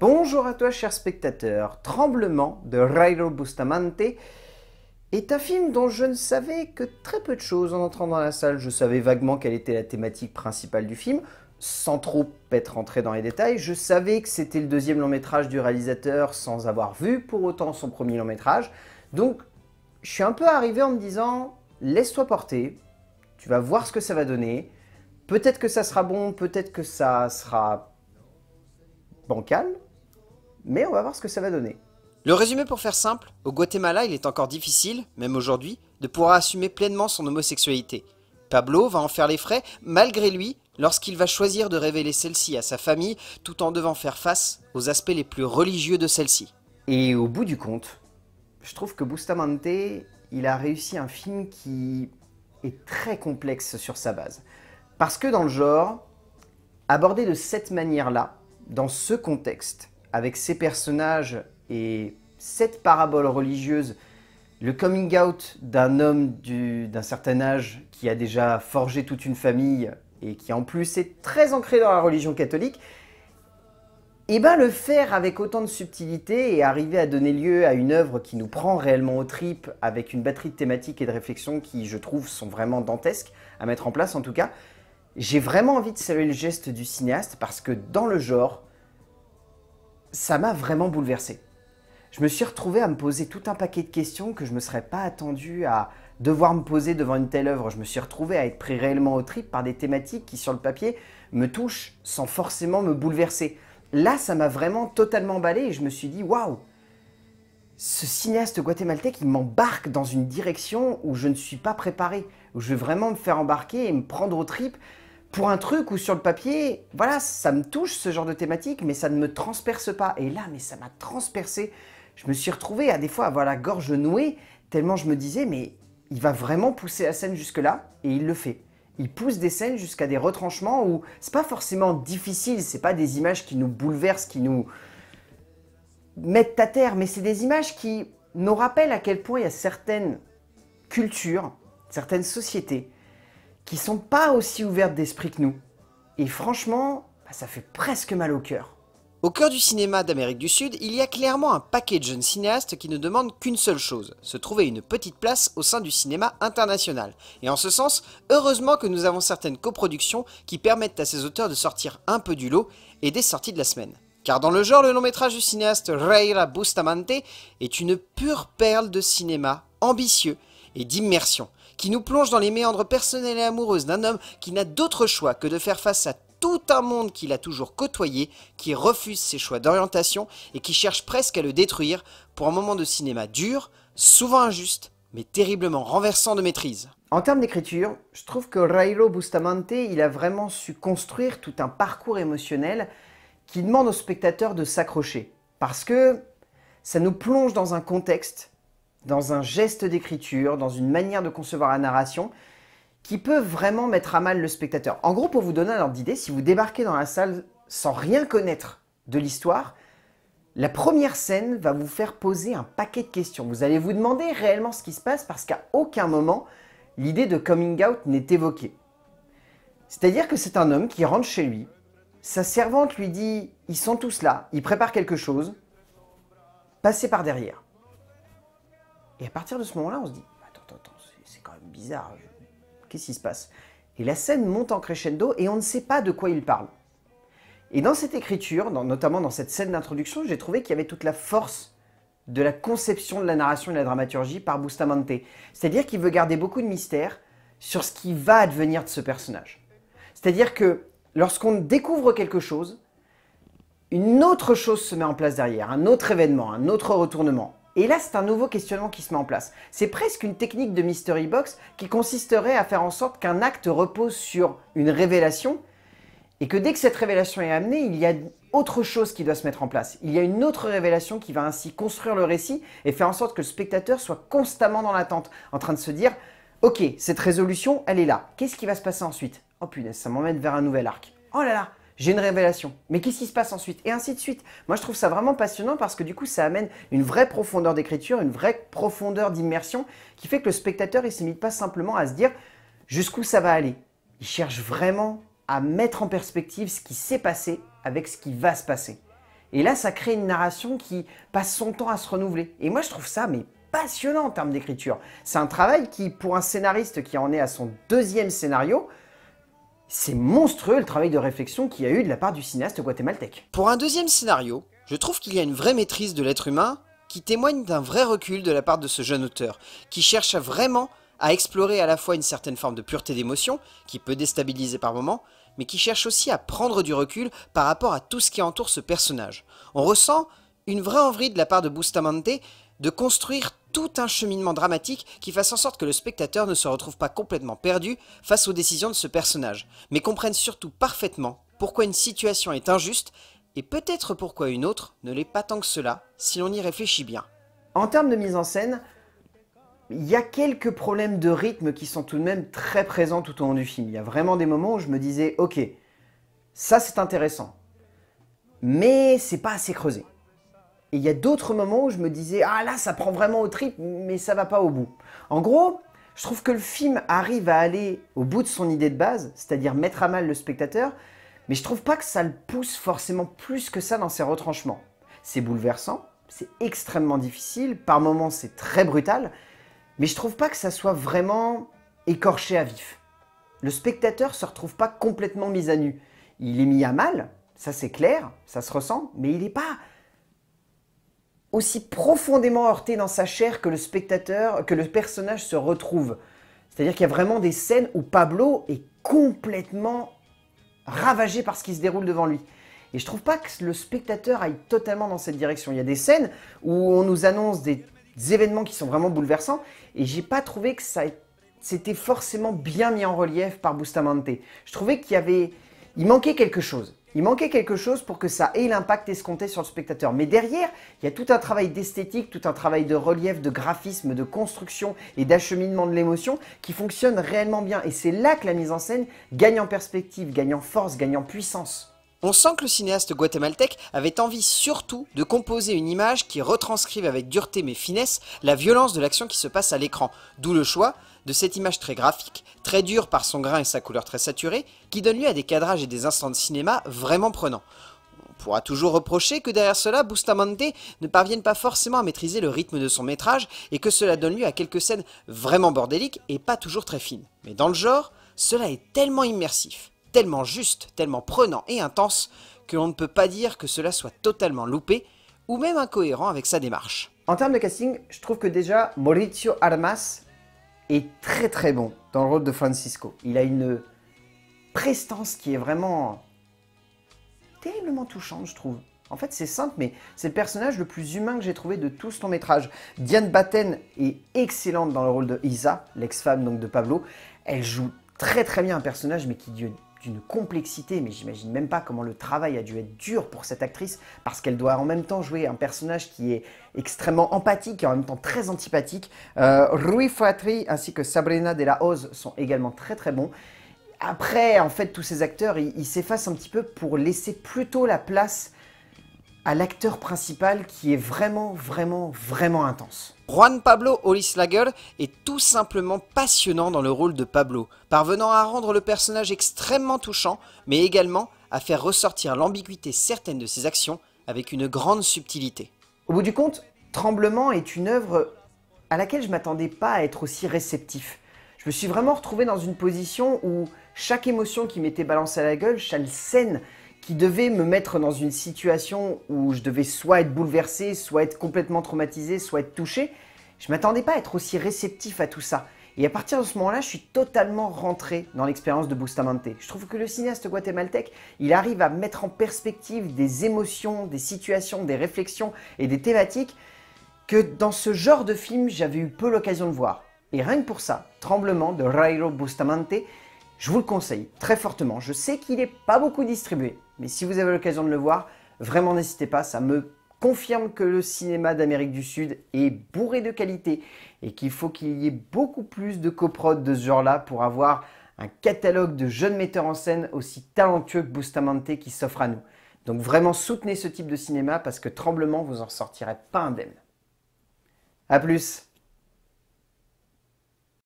Bonjour à toi, cher spectateur. Tremblement de Rairo Bustamante est un film dont je ne savais que très peu de choses en entrant dans la salle. Je savais vaguement quelle était la thématique principale du film, sans trop être entré dans les détails. Je savais que c'était le deuxième long métrage du réalisateur sans avoir vu pour autant son premier long métrage. Donc, je suis un peu arrivé en me disant laisse-toi porter, tu vas voir ce que ça va donner. Peut-être que ça sera bon, peut-être que ça sera bancal, mais on va voir ce que ça va donner. Le résumé pour faire simple, au Guatemala il est encore difficile, même aujourd'hui, de pouvoir assumer pleinement son homosexualité. Pablo va en faire les frais, malgré lui, lorsqu'il va choisir de révéler celle-ci à sa famille, tout en devant faire face aux aspects les plus religieux de celle-ci. Et au bout du compte, je trouve que Bustamante, il a réussi un film qui est très complexe sur sa base. Parce que dans le genre, abordé de cette manière-là, dans ce contexte, avec ses personnages et cette parabole religieuse, le coming out d'un homme d'un certain âge qui a déjà forgé toute une famille et qui en plus est très ancré dans la religion catholique, et eh bien le faire avec autant de subtilité et arriver à donner lieu à une œuvre qui nous prend réellement aux tripes, avec une batterie de thématiques et de réflexions qui, je trouve, sont vraiment dantesques à mettre en place en tout cas, j'ai vraiment envie de saluer le geste du cinéaste parce que dans le genre, ça m'a vraiment bouleversé. Je me suis retrouvé à me poser tout un paquet de questions que je ne me serais pas attendu à devoir me poser devant une telle œuvre. Je me suis retrouvé à être pris réellement au trip par des thématiques qui, sur le papier, me touchent sans forcément me bouleverser. Là, ça m'a vraiment totalement emballé et je me suis dit waouh ce cinéaste guatémaltèque, il m'embarque dans une direction où je ne suis pas préparé, où je vais vraiment me faire embarquer et me prendre aux tripes pour un truc ou sur le papier, voilà, ça me touche ce genre de thématique, mais ça ne me transperce pas. Et là, mais ça m'a transpercé. Je me suis retrouvé à des fois avoir la gorge nouée, tellement je me disais, mais il va vraiment pousser la scène jusque-là, et il le fait. Il pousse des scènes jusqu'à des retranchements où c'est pas forcément difficile, c'est pas des images qui nous bouleversent, qui nous mettent à terre, mais c'est des images qui nous rappellent à quel point il y a certaines cultures, certaines sociétés, qui sont pas aussi ouvertes d'esprit que nous. Et franchement, bah, ça fait presque mal au cœur. Au cœur du cinéma d'Amérique du Sud, il y a clairement un paquet de jeunes cinéastes qui ne demandent qu'une seule chose, se trouver une petite place au sein du cinéma international. Et en ce sens, heureusement que nous avons certaines coproductions qui permettent à ces auteurs de sortir un peu du lot et des sorties de la semaine. Car dans le genre, le long métrage du cinéaste Reyra Bustamante est une pure perle de cinéma ambitieux et d'immersion qui nous plonge dans les méandres personnels et amoureuses d'un homme qui n'a d'autre choix que de faire face à tout un monde qu'il a toujours côtoyé, qui refuse ses choix d'orientation et qui cherche presque à le détruire pour un moment de cinéma dur, souvent injuste, mais terriblement renversant de maîtrise. En termes d'écriture, je trouve que Railo Bustamante, il a vraiment su construire tout un parcours émotionnel qui demande aux spectateurs de s'accrocher. Parce que ça nous plonge dans un contexte dans un geste d'écriture, dans une manière de concevoir la narration, qui peut vraiment mettre à mal le spectateur. En gros, pour vous donner un ordre d'idée, si vous débarquez dans la salle sans rien connaître de l'histoire, la première scène va vous faire poser un paquet de questions. Vous allez vous demander réellement ce qui se passe parce qu'à aucun moment, l'idée de coming out n'est évoquée. C'est-à-dire que c'est un homme qui rentre chez lui, sa servante lui dit « ils sont tous là, ils préparent quelque chose, passez par derrière ». Et à partir de ce moment-là, on se dit Attends, attends, attends, c'est quand même bizarre. Qu'est-ce qui se passe Et la scène monte en crescendo et on ne sait pas de quoi il parle. Et dans cette écriture, notamment dans cette scène d'introduction, j'ai trouvé qu'il y avait toute la force de la conception de la narration et de la dramaturgie par Bustamante. C'est-à-dire qu'il veut garder beaucoup de mystère sur ce qui va advenir de ce personnage. C'est-à-dire que lorsqu'on découvre quelque chose, une autre chose se met en place derrière, un autre événement, un autre retournement. Et là, c'est un nouveau questionnement qui se met en place. C'est presque une technique de Mystery Box qui consisterait à faire en sorte qu'un acte repose sur une révélation et que dès que cette révélation est amenée, il y a autre chose qui doit se mettre en place. Il y a une autre révélation qui va ainsi construire le récit et faire en sorte que le spectateur soit constamment dans l'attente, en train de se dire Ok, cette résolution, elle est là. Qu'est-ce qui va se passer ensuite Oh punaise, ça m'emmène vers un nouvel arc. Oh là là, j'ai une révélation. Mais qu'est-ce qui se passe ensuite Et ainsi de suite. Moi, je trouve ça vraiment passionnant parce que du coup, ça amène une vraie profondeur d'écriture, une vraie profondeur d'immersion qui fait que le spectateur, il ne se pas simplement à se dire jusqu'où ça va aller. Il cherche vraiment à mettre en perspective ce qui s'est passé avec ce qui va se passer. Et là, ça crée une narration qui passe son temps à se renouveler. Et moi, je trouve ça, mais passionnant en termes d'écriture. C'est un travail qui, pour un scénariste qui en est à son deuxième scénario, c'est monstrueux le travail de réflexion qu'il y a eu de la part du cinéaste guatémaltèque. Pour un deuxième scénario, je trouve qu'il y a une vraie maîtrise de l'être humain qui témoigne d'un vrai recul de la part de ce jeune auteur, qui cherche vraiment à explorer à la fois une certaine forme de pureté d'émotion, qui peut déstabiliser par moments, mais qui cherche aussi à prendre du recul par rapport à tout ce qui entoure ce personnage. On ressent une vraie envie de la part de Bustamante de construire tout un cheminement dramatique qui fasse en sorte que le spectateur ne se retrouve pas complètement perdu face aux décisions de ce personnage, mais comprenne surtout parfaitement pourquoi une situation est injuste et peut-être pourquoi une autre ne l'est pas tant que cela si l'on y réfléchit bien. En termes de mise en scène, il y a quelques problèmes de rythme qui sont tout de même très présents tout au long du film. Il y a vraiment des moments où je me disais, ok, ça c'est intéressant, mais c'est pas assez creusé. Et il y a d'autres moments où je me disais, ah là, ça prend vraiment au trip, mais ça va pas au bout. En gros, je trouve que le film arrive à aller au bout de son idée de base, c'est-à-dire mettre à mal le spectateur, mais je trouve pas que ça le pousse forcément plus que ça dans ses retranchements. C'est bouleversant, c'est extrêmement difficile, par moments c'est très brutal, mais je trouve pas que ça soit vraiment écorché à vif. Le spectateur se retrouve pas complètement mis à nu. Il est mis à mal, ça c'est clair, ça se ressent, mais il n'est pas aussi profondément heurté dans sa chair que le spectateur, que le personnage se retrouve. C'est-à-dire qu'il y a vraiment des scènes où Pablo est complètement ravagé par ce qui se déroule devant lui. Et je trouve pas que le spectateur aille totalement dans cette direction. Il y a des scènes où on nous annonce des événements qui sont vraiment bouleversants et j'ai pas trouvé que ça c'était forcément bien mis en relief par Bustamante. Je trouvais qu'il y avait il manquait quelque chose. Il manquait quelque chose pour que ça ait l'impact escompté sur le spectateur. Mais derrière, il y a tout un travail d'esthétique, tout un travail de relief, de graphisme, de construction et d'acheminement de l'émotion qui fonctionne réellement bien. Et c'est là que la mise en scène gagne en perspective, gagne en force, gagne en puissance. On sent que le cinéaste guatémaltèque avait envie surtout de composer une image qui retranscrive avec dureté mais finesse la violence de l'action qui se passe à l'écran, d'où le choix de cette image très graphique, très dure par son grain et sa couleur très saturée, qui donne lieu à des cadrages et des instants de cinéma vraiment prenants. On pourra toujours reprocher que derrière cela, Bustamante ne parvienne pas forcément à maîtriser le rythme de son métrage et que cela donne lieu à quelques scènes vraiment bordéliques et pas toujours très fines. Mais dans le genre, cela est tellement immersif, tellement juste, tellement prenant et intense que l'on ne peut pas dire que cela soit totalement loupé ou même incohérent avec sa démarche. En termes de casting, je trouve que déjà Mauricio Armas est très très bon dans le rôle de Francisco. Il a une prestance qui est vraiment terriblement touchante, je trouve. En fait, c'est simple, mais c'est le personnage le plus humain que j'ai trouvé de tout ce long métrage. Diane Batten est excellente dans le rôle de Isa, l'ex-femme donc de Pablo. Elle joue très très bien un personnage, mais qui, d'une complexité, mais j'imagine même pas comment le travail a dû être dur pour cette actrice, parce qu'elle doit en même temps jouer un personnage qui est extrêmement empathique et en même temps très antipathique. Euh, Rui ainsi que Sabrina De La Hoz sont également très très bons. Après, en fait, tous ces acteurs, ils s'effacent un petit peu pour laisser plutôt la place à l'acteur principal qui est vraiment, vraiment, vraiment intense. Juan Pablo Olislager est tout simplement passionnant dans le rôle de Pablo, parvenant à rendre le personnage extrêmement touchant, mais également à faire ressortir l'ambiguïté certaine de ses actions avec une grande subtilité. Au bout du compte, Tremblement est une œuvre à laquelle je m'attendais pas à être aussi réceptif. Je me suis vraiment retrouvé dans une position où chaque émotion qui m'était balancée à la gueule, chaque scène qui devait me mettre dans une situation où je devais soit être bouleversé, soit être complètement traumatisé, soit être touché, je m'attendais pas à être aussi réceptif à tout ça. Et à partir de ce moment-là, je suis totalement rentré dans l'expérience de Bustamante. Je trouve que le cinéaste guatémaltèque, il arrive à mettre en perspective des émotions, des situations, des réflexions et des thématiques que dans ce genre de film, j'avais eu peu l'occasion de voir. Et rien que pour ça, Tremblement de Rairo Bustamante, je vous le conseille très fortement. Je sais qu'il n'est pas beaucoup distribué, mais si vous avez l'occasion de le voir, vraiment n'hésitez pas, ça me confirme que le cinéma d'Amérique du Sud est bourré de qualité et qu'il faut qu'il y ait beaucoup plus de coprodes de ce genre-là pour avoir un catalogue de jeunes metteurs en scène aussi talentueux que Bustamante qui s'offre à nous. Donc vraiment soutenez ce type de cinéma parce que Tremblement vous en sortirez pas indemne. A plus